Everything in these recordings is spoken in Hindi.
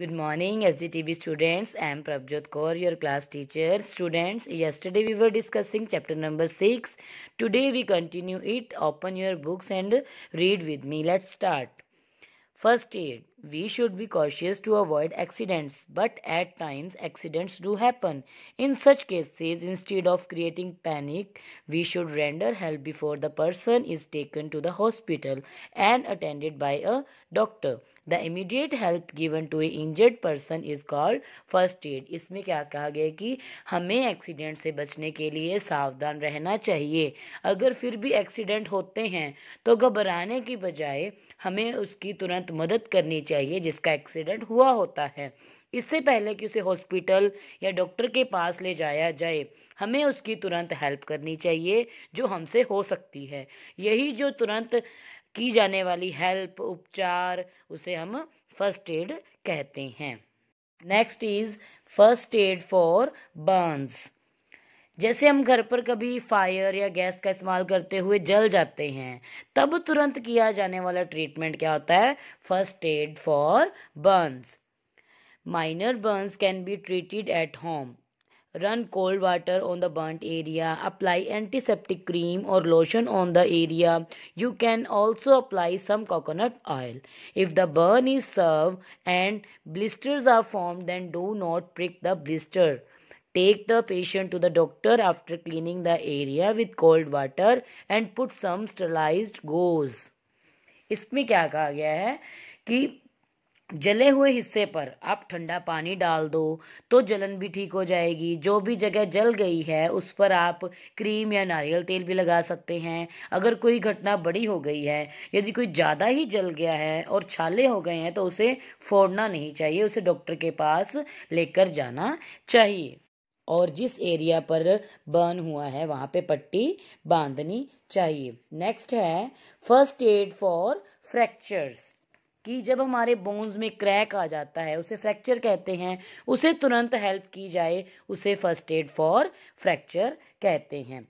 Good morning SGTB students. I am Prabjot Kaur, your class teacher. Students, yesterday we were discussing chapter number 6. Today we continue it. Open your books and read with me. Let's start. First aid. We should be cautious to avoid accidents, but at times accidents do happen. In such cases, instead of creating panic, we should render help before the person is taken to the hospital and attended by a doctor. The immediate help given to a injured person is called first aid. इसमें क्या कहा गया कि हमें एक्सीडेंट से बचने के लिए सावधान रहना चाहिए अगर फिर भी एक्सीडेंट होते हैं तो घबराने की बजाय हमें उसकी तुरंत मदद करनी चाहिए चाहिए जिसका एक्सीडेंट हुआ होता है इससे पहले कि उसे हॉस्पिटल या डॉक्टर के पास ले जाया जाए हमें उसकी तुरंत हेल्प करनी चाहिए जो हमसे हो सकती है यही जो तुरंत की जाने वाली हेल्प उपचार उसे हम फर्स्ट एड कहते हैं next is first aid for burns जैसे हम घर पर कभी फायर या गैस का इस्तेमाल करते हुए जल जाते हैं तब तुरंत किया जाने वाला ट्रीटमेंट क्या होता है first aid for burns minor burns can be treated at home run cold water on the burnt area apply antiseptic cream और lotion on the area you can also apply some coconut oil if the burn is severe and blisters are form then do not prick the blister Take the patient to the doctor after cleaning the area with cold water and put some sterilized gauze. इसमें क्या कहा गया है कि जले हुए हिस्से पर आप ठंडा पानी डाल दो तो जलन भी ठीक हो जाएगी जो भी जगह जल गई है उस पर आप क्रीम या नारियल तेल भी लगा सकते हैं अगर कोई घटना बड़ी हो गई है यदि कोई ज़्यादा ही जल गया है और छाले हो गए हैं तो उसे फोड़ना नहीं चाहिए उसे डॉक्टर के पास लेकर जाना चाहिए और जिस एरिया पर बर्न हुआ है वहां पे पट्टी बांधनी चाहिए नेक्स्ट है फर्स्ट एड फॉर फ्रैक्चर्स कि जब हमारे बोन्स में क्रैक आ जाता है उसे फ्रैक्चर कहते हैं उसे तुरंत हेल्प की जाए उसे फर्स्ट एड फॉर फ्रैक्चर कहते हैं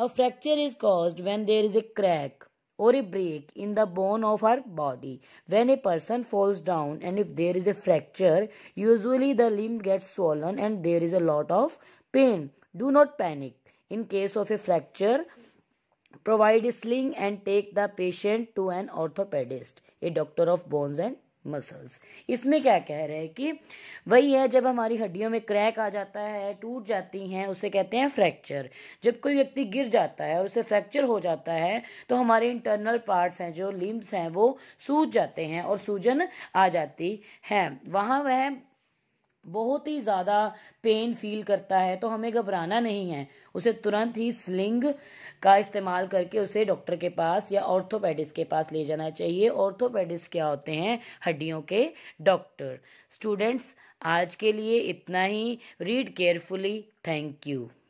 a fracture is caused when there is a crack or a break in the bone of our body. When a person falls down and if there is a fracture, usually the limb gets swollen and there is a lot of pain. Do not panic. In case of a fracture, provide a sling and take the patient to an orthopedist, a doctor of bones and muscles इसमें क्या कह रहे हैं कि वही है जब हमारी हड्डियों में क्रैक आ जाता है टूट जाती हैं उसे कहते हैं फ्रैक्चर जब कोई व्यक्ति गिर जाता है और उसे फ्रैक्चर हो जाता है तो हमारे इंटरनल पार्ट्स हैं जो लिम्स हैं वो सूज जाते हैं और सूजन आ जाती है वहाँ वह बहुत ही ज़्यादा पेन फील करता है तो हमें घबराना नहीं है उसे तुरंत ही स्लिंग का इस्तेमाल करके उसे डॉक्टर के पास या ऑर्थोपेडिस्ट के पास ले जाना चाहिए ऑर्थोपेडिस्ट क्या होते हैं हड्डियों के डॉक्टर स्टूडेंट्स आज के लिए इतना ही रीड केयरफुली थैंक यू